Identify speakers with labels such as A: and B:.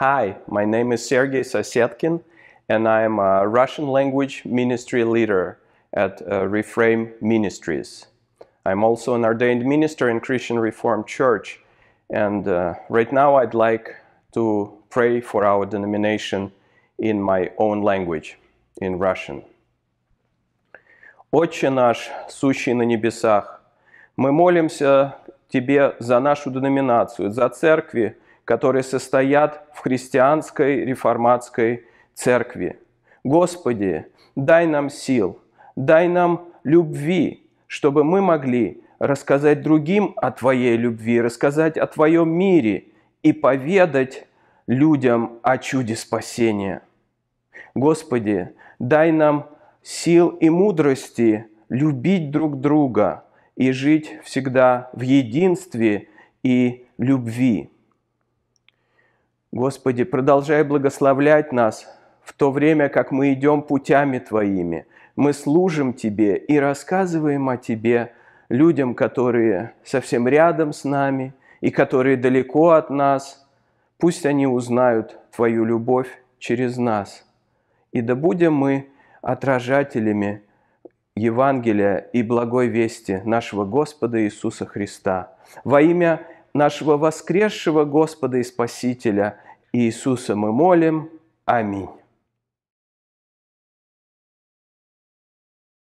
A: Hi, my name is Sergei Sasetkin and I am a Russian language ministry leader at uh, Reframe Ministries. I'm also an ordained minister in Christian Reformed Church and uh, right now I'd like to pray for our denomination in my own language, in Russian. Отче наш, сущий на небесах, мы молимся Тебе за нашу деноминацию, за церкви, которые состоят в христианской реформатской церкви. Господи, дай нам сил, дай нам любви, чтобы мы могли рассказать другим о Твоей любви, рассказать о Твоем мире и поведать людям о чуде спасения. Господи, дай нам сил и мудрости любить друг друга и жить всегда в единстве и любви. Господи, продолжай благословлять нас в то время, как мы идем путями Твоими. Мы служим Тебе и рассказываем о Тебе людям, которые совсем рядом с нами и которые далеко от нас. Пусть они узнают Твою любовь через нас. И да будем мы отражателями Евангелия и благой вести нашего Господа Иисуса Христа. Во имя нашего воскресшего Господа и Спасителя – Иисуса мы молим. Аминь.